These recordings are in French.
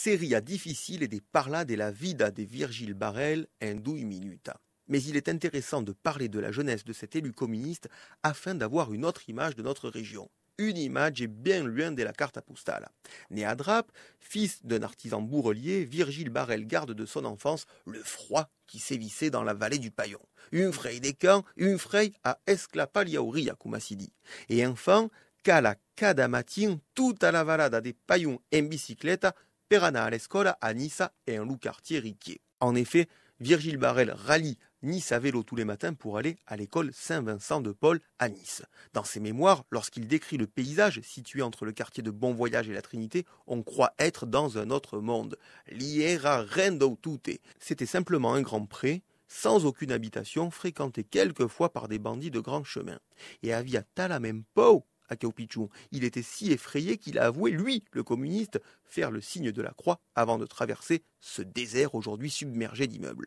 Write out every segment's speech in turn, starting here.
seria difficile et des parla de la vida de Virgile Barrel en 12 minuta Mais il est intéressant de parler de la jeunesse de cet élu communiste afin d'avoir une autre image de notre région une image est bien loin de la carte postale. Né à Drape, fils d'un artisan bourrelier, Virgile Barrel garde de son enfance le froid qui sévissait dans la vallée du Paillon. Une fraye des camps, une fraye à Esclapaliauri à Koumassidi. Et enfin, la kadamatin tout à la valada des Paillons en bicyclette Perana à l'Escola à Nice et un loup quartier riquier. En effet, Virgile Barrel rallie Nice à vélo tous les matins pour aller à l'école Saint-Vincent de Paul à Nice. Dans ses mémoires, lorsqu'il décrit le paysage situé entre le quartier de Bon Voyage et la Trinité, on croit être dans un autre monde. L'Iera Rendo Tutte. C'était simplement un grand pré, sans aucune habitation, fréquenté quelquefois par des bandits de grand chemin. Et avia talamempo à Caupichou, Il était si effrayé qu'il a avoué, lui, le communiste, faire le signe de la croix avant de traverser ce désert aujourd'hui submergé d'immeubles.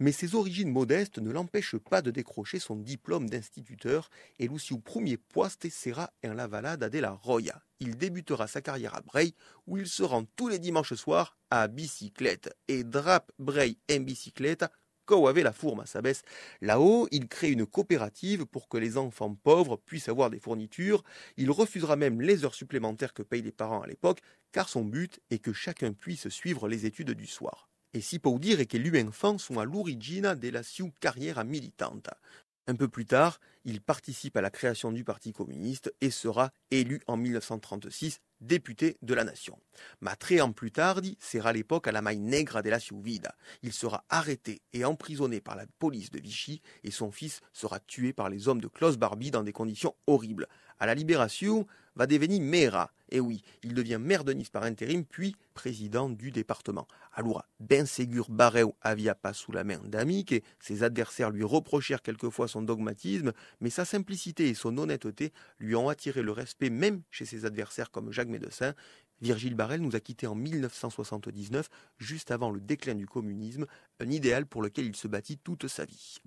Mais ses origines modestes ne l'empêchent pas de décrocher son diplôme d'instituteur et au premier poste sera en lavalade à de la Roya. Il débutera sa carrière à Bray où il se rend tous les dimanches soirs à bicyclette et drape Bray en bicyclette avait la fourme à sa baisse. Là-haut, il crée une coopérative pour que les enfants pauvres puissent avoir des fournitures. Il refusera même les heures supplémentaires que payent les parents à l'époque, car son but est que chacun puisse suivre les études du soir. Et si pour dire lui enfant sont à l'origine de la sua carrière militante. Un peu plus tard, il participe à la création du Parti communiste et sera élu en 1936 député de la nation. Matré en plus tard sera l'époque à la maille de la Ciuvida. Il sera arrêté et emprisonné par la police de Vichy et son fils sera tué par les hommes de Klaus Barbie dans des conditions horribles. À la libération, va devenir Mera, et eh oui, il devient maire de Nice par intérim, puis président du département. Alors, Ben Ségur Barreau avia pas sous la main d'Amic et ses adversaires lui reprochèrent quelquefois son dogmatisme, mais sa simplicité et son honnêteté lui ont attiré le respect même chez ses adversaires comme Jacques Médecin. Virgile Barrel nous a quittés en 1979, juste avant le déclin du communisme, un idéal pour lequel il se battit toute sa vie.